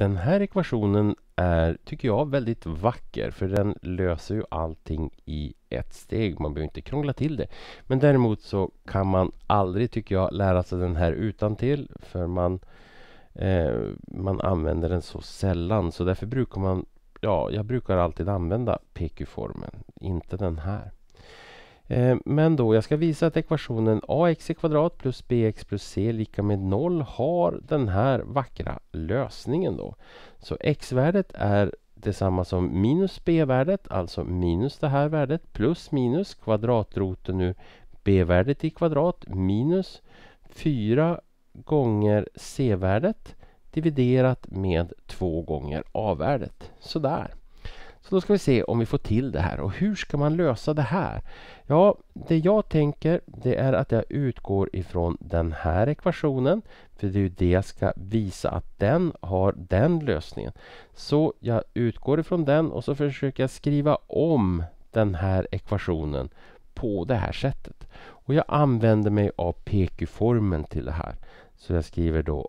Den här ekvationen är, tycker jag, väldigt vacker för den löser ju allting i ett steg. Man behöver inte krångla till det. Men däremot så kan man aldrig, tycker jag, lära sig den här utan till för man, eh, man använder den så sällan. Så därför brukar man, ja, jag brukar alltid använda PQ-formeln, inte den här. Eh, men då, jag ska visa att ekvationen ax i kvadrat plus bx plus c lika med 0 har den här vackra lösningen då. Så x-värdet är detsamma som minus b-värdet, alltså minus det här värdet, plus minus kvadratroten ur b-värdet i kvadrat minus 4 gånger c-värdet dividerat med 2 gånger a-värdet. Sådär. Så då ska vi se om vi får till det här och hur ska man lösa det här? Ja, det jag tänker det är att jag utgår ifrån den här ekvationen. För det är ju det jag ska visa att den har den lösningen. Så jag utgår ifrån den och så försöker jag skriva om den här ekvationen på det här sättet. Och jag använder mig av PQ-formeln till det här. Så jag skriver då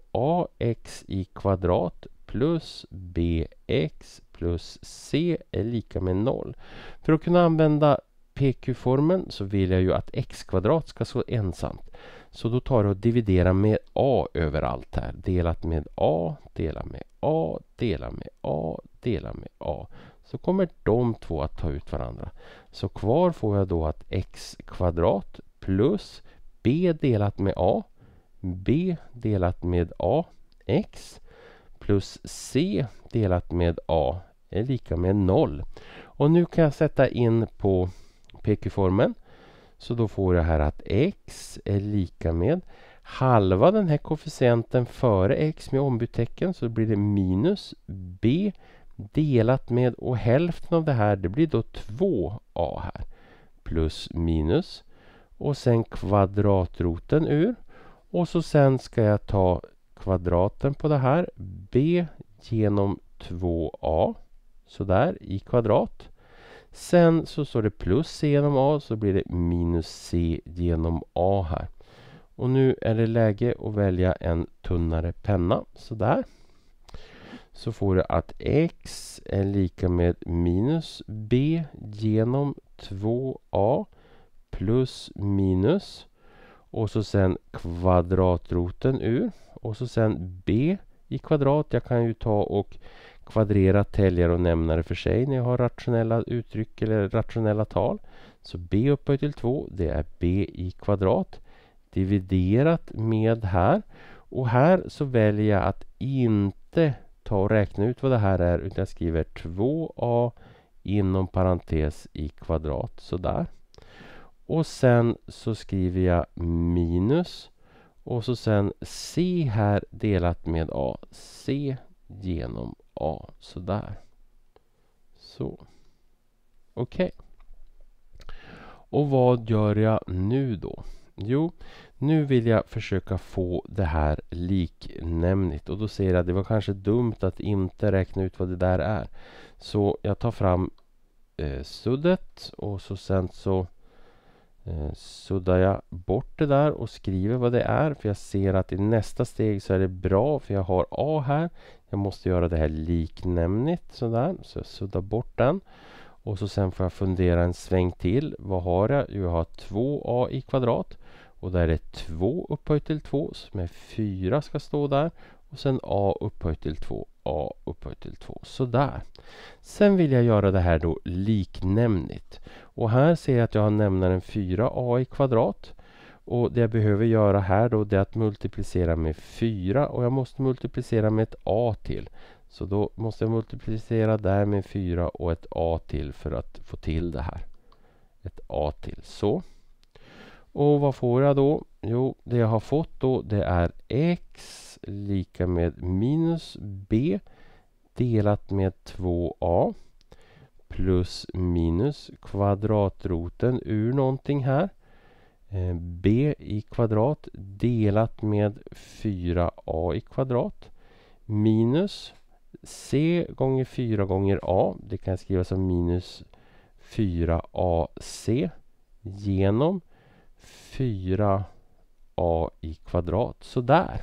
ax i kvadrat plus bx plus C är lika med 0. För att kunna använda PQ-formeln så vill jag ju att x kvadrat ska stå ensamt. Så då tar jag och dividerar med A överallt här. Delat med A, delat med A, delat med A, delat med A. Så kommer de två att ta ut varandra. Så kvar får jag då att x kvadrat plus B delat med A, B delat med A, X plus C delat med A, är lika med 0. Och nu kan jag sätta in på PQ-formen. Så då får jag här att x är lika med halva den här koefficienten före x med ombytecken så blir det minus b delat med och hälften av det här det blir då 2a här plus minus och sen kvadratroten ur och så sen ska jag ta kvadraten på det här b genom 2a Sådär, i kvadrat. Sen så står det plus C genom A så blir det minus C genom A här. Och nu är det läge att välja en tunnare penna, sådär. Så får du att X är lika med minus B genom 2A plus minus och så sen kvadratroten ur och så sen B i kvadrat. Jag kan ju ta och kvadrera täljare och nämnare för sig när jag har rationella uttryck eller rationella tal. Så b upphöjt till 2 det är b i kvadrat dividerat med här. Och här så väljer jag att inte ta och räkna ut vad det här är utan jag skriver 2a inom parentes i kvadrat sådär. Och sen så skriver jag minus och så sen C här delat med A. C genom A. Sådär. Så. Okej. Okay. Och vad gör jag nu då? Jo, nu vill jag försöka få det här liknämnigt och då säger jag att det var kanske dumt att inte räkna ut vad det där är. Så jag tar fram eh, suddet och så sen så eh, suddar jag bort det där och skriver vad det är för jag ser att i nästa steg så är det bra för jag har A här. Jag måste göra det här liknämnigt sådär. Så jag suddar bort den. Och så sen får jag fundera en sväng till. Vad har jag? Jo, jag har 2a i kvadrat. Och där är 2 upphöjt till 2 som är 4 ska stå där. Och sen a upphöjt till 2, a upphöjt till 2. Sådär. Sen vill jag göra det här då liknämnigt. Och här ser jag att jag har nämnaren 4a i kvadrat. Och det jag behöver göra här då det är att multiplicera med 4 och jag måste multiplicera med ett A till. Så då måste jag multiplicera där med 4 och ett A till för att få till det här. Ett A till, så. Och vad får jag då? Jo, det jag har fått då det är x lika med minus b delat med 2a plus minus kvadratroten ur någonting här Eh, b i kvadrat delat med 4a i kvadrat minus c gånger 4 gånger a. Det kan skrivas som minus 4ac genom 4a i kvadrat. Sådär.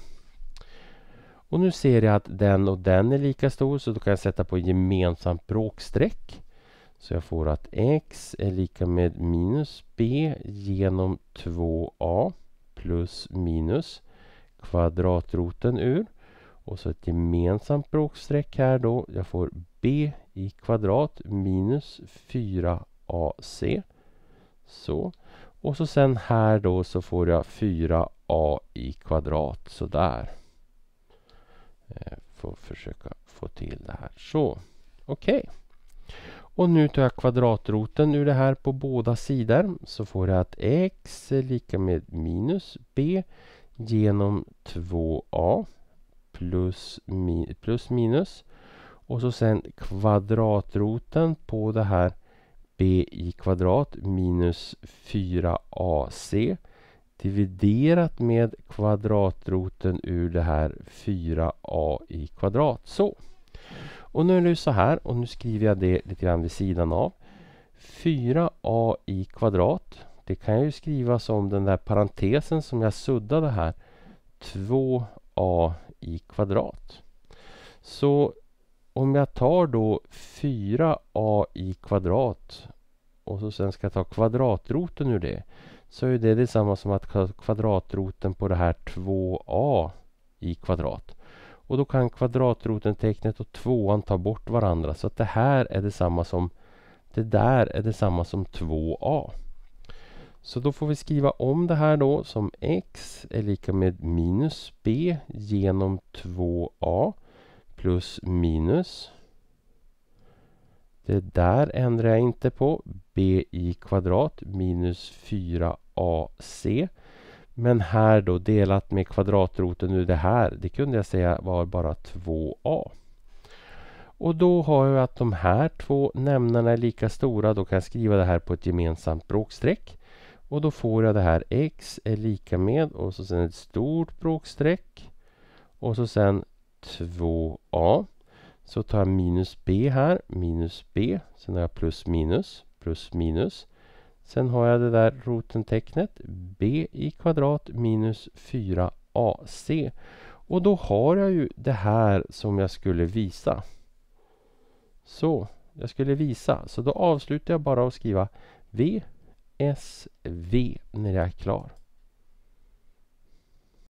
Och nu ser jag att den och den är lika stor så då kan jag sätta på gemensamt bråkstreck. Så jag får att x är lika med minus b genom 2a plus minus kvadratroten ur. Och så ett gemensamt bråkstreck här då. Jag får b i kvadrat minus 4ac. Så. Och så sen här då så får jag 4a i kvadrat sådär. Jag eh, får försöka få till det här så. Okej. Okay. Och nu tar jag kvadratroten ur det här på båda sidor. Så får jag att x är lika med minus b genom 2a plus, min, plus minus. Och så sen kvadratroten på det här b i kvadrat minus 4ac dividerat med kvadratroten ur det här 4a i kvadrat. Så. Och nu är det så här och nu skriver jag det lite grann vid sidan av. 4a i kvadrat. Det kan jag ju skriva som den där parentesen som jag suddade här. 2a i kvadrat. Så om jag tar då 4a i kvadrat och så sen ska jag ta kvadratroten ur det så är det detsamma som att kvadratroten på det här 2a i kvadrat. Och då kan kvadratroten-tecknet och tvåan ta bort varandra så att det här är detsamma som det där är detsamma som 2a. Så då får vi skriva om det här då som x är lika med minus b genom 2a plus minus. Det där ändrar jag inte på. b i kvadrat minus 4ac men här då delat med kvadratroten ur det här, det kunde jag säga var bara 2a. Och då har jag att de här två nämnarna är lika stora. Då kan jag skriva det här på ett gemensamt bråkstreck. Och då får jag det här x är lika med och så sen ett stort bråkstreck. Och så sen 2a. Så tar jag minus b här, minus b. Sen har jag plus minus, plus minus. Sen har jag det där rotentecknet b i kvadrat minus 4ac. Och då har jag ju det här som jag skulle visa. Så, jag skulle visa. Så då avslutar jag bara och skriva v s v när jag är klar.